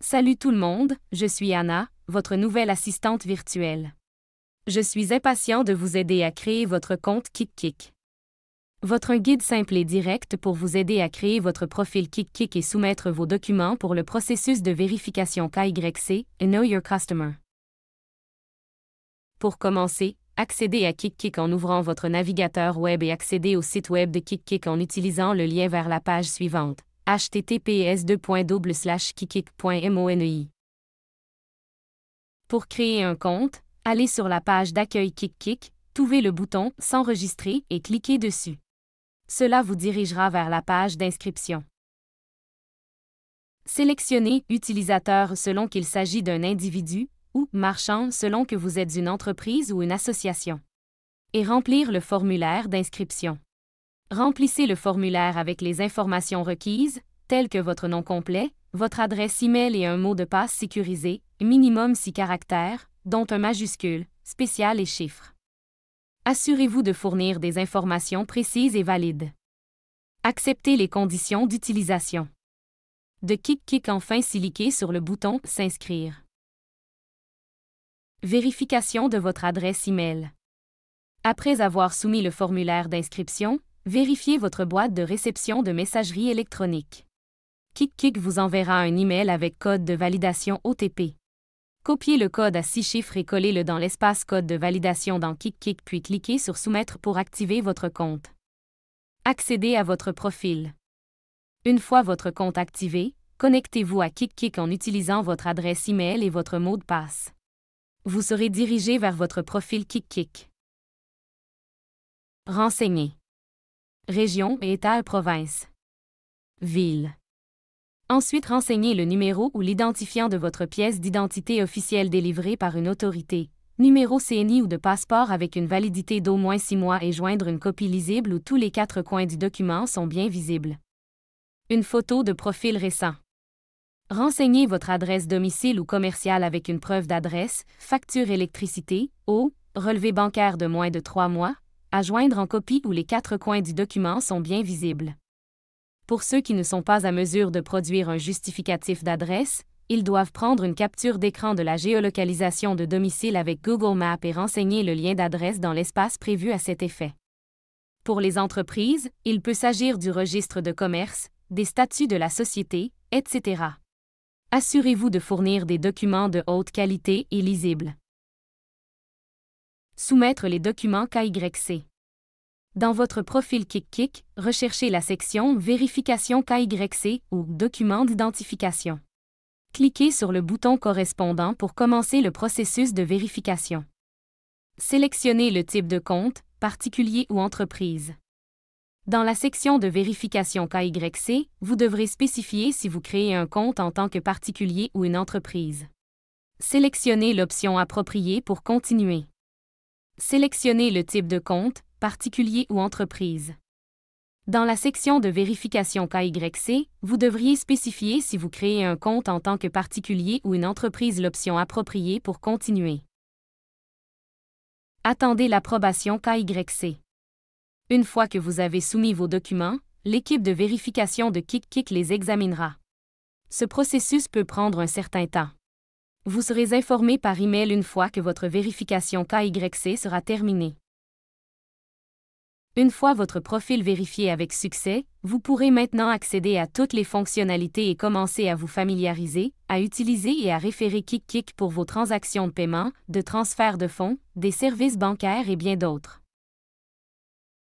Salut tout le monde, je suis Anna, votre nouvelle assistante virtuelle. Je suis impatient de vous aider à créer votre compte KickKick. Votre guide simple et direct pour vous aider à créer votre profil KickKick et soumettre vos documents pour le processus de vérification KYC et Know Your Customer. Pour commencer, accédez à KickKick en ouvrant votre navigateur web et accédez au site web de KickKick en utilisant le lien vers la page suivante https Pour créer un compte, allez sur la page d'accueil KickKick, trouvez le bouton S'enregistrer et cliquez dessus. Cela vous dirigera vers la page d'inscription. Sélectionnez Utilisateur selon qu'il s'agit d'un individu ou Marchand selon que vous êtes une entreprise ou une association. Et remplir le formulaire d'inscription. Remplissez le formulaire avec les informations requises, telles que votre nom complet, votre adresse e-mail et un mot de passe sécurisé, minimum 6 caractères, dont un majuscule, spécial et chiffres. Assurez-vous de fournir des informations précises et valides. Acceptez les conditions d'utilisation. De Kick-Kick enfin cliquez sur le bouton S'inscrire. Vérification de votre adresse e-mail. Après avoir soumis le formulaire d'inscription, Vérifiez votre boîte de réception de messagerie électronique. KickKick vous enverra un email avec code de validation OTP. Copiez le code à 6 chiffres et collez-le dans l'espace code de validation dans KickKick puis cliquez sur Soumettre pour activer votre compte. Accédez à votre profil. Une fois votre compte activé, connectez-vous à KickKick en utilisant votre adresse email et votre mot de passe. Vous serez dirigé vers votre profil KickKick. Renseignez région et État province. Ville. Ensuite, renseignez le numéro ou l'identifiant de votre pièce d'identité officielle délivrée par une autorité, numéro CNI ou de passeport avec une validité d'au moins six mois et joindre une copie lisible où tous les quatre coins du document sont bien visibles. Une photo de profil récent. Renseignez votre adresse domicile ou commerciale avec une preuve d'adresse, facture électricité, eau, relevé bancaire de moins de trois mois, à joindre en copie où les quatre coins du document sont bien visibles. Pour ceux qui ne sont pas à mesure de produire un justificatif d'adresse, ils doivent prendre une capture d'écran de la géolocalisation de domicile avec Google Maps et renseigner le lien d'adresse dans l'espace prévu à cet effet. Pour les entreprises, il peut s'agir du registre de commerce, des statuts de la société, etc. Assurez-vous de fournir des documents de haute qualité et lisibles. Soumettre les documents KYC. Dans votre profil KickKick, recherchez la section Vérification KYC ou Documents d'identification. Cliquez sur le bouton correspondant pour commencer le processus de vérification. Sélectionnez le type de compte, particulier ou entreprise. Dans la section de vérification KYC, vous devrez spécifier si vous créez un compte en tant que particulier ou une entreprise. Sélectionnez l'option appropriée pour continuer. Sélectionnez le type de compte, particulier ou entreprise. Dans la section de vérification KYC, vous devriez spécifier si vous créez un compte en tant que particulier ou une entreprise l'option appropriée pour continuer. Attendez l'approbation KYC. Une fois que vous avez soumis vos documents, l'équipe de vérification de KickKick les examinera. Ce processus peut prendre un certain temps. Vous serez informé par email une fois que votre vérification KYC sera terminée. Une fois votre profil vérifié avec succès, vous pourrez maintenant accéder à toutes les fonctionnalités et commencer à vous familiariser, à utiliser et à référer KickKick pour vos transactions de paiement, de transfert de fonds, des services bancaires et bien d'autres.